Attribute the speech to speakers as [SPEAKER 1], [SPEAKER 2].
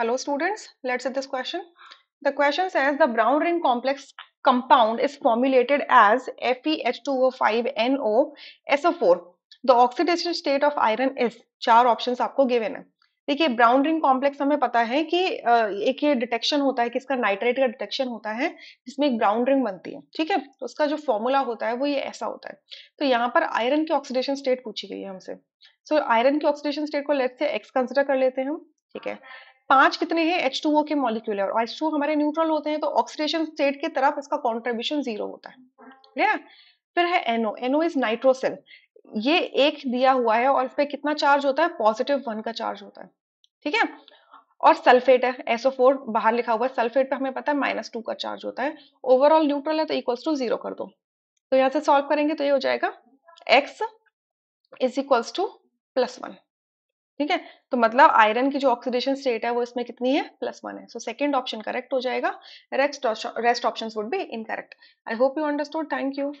[SPEAKER 1] Hello students, let's see this question. The question says the brown ring complex compound is formulated as FeH2O5NO SO4. The oxidation state of iron is चार options आपको given है देखिए brown ring complex हमें पता है कि एक ये डिटेक्शन होता है किसका नाइट्राइट का डिटेक्शन होता है जिसमें एक ब्राउन रिंग बनती है ठीक है तो उसका जो फॉर्मूला होता है वो ये ऐसा होता है तो यहाँ पर आयरन की ऑक्सीडेशन स्टेट पूछी गई है हमसे सो so, आयरन की ऑक्सीडेशन स्टेट को लेट से एक्स कंसिडर कर लेते हैं हम ठीक है पांच कितने हैं एच टू ओ के मॉलिक्यूलर और एच टू हमारे न्यूट्रल होते हैं तो ऑक्सीडेशन स्टेट की तरफ इसका कॉन्ट्रीब्यूशन जीरो होता है क्लियर फिर है एनओ एनओ इज नाइट्रोसिल ये एक दिया हुआ है और इस पर कितना चार्ज होता है पॉजिटिव वन का चार्ज होता है ठीक है और सल्फेट है एसओ फोर बाहर लिखा हुआ है सल्फेट पे हमें पता है माइनस टू का चार्ज होता है ओवरऑल न्यूट्रल है तो इक्वल्स टू जीरो कर दो तो यहां से सॉल्व करेंगे तो ये हो जाएगा x is equals to plus one ठीक है तो मतलब आयरन की जो ऑक्सीडेशन स्टेट है वो इसमें कितनी है प्लस वन है सो सेकेंड ऑप्शन करेक्ट हो जाएगा rest rest option would be incorrect I hope you understood thank you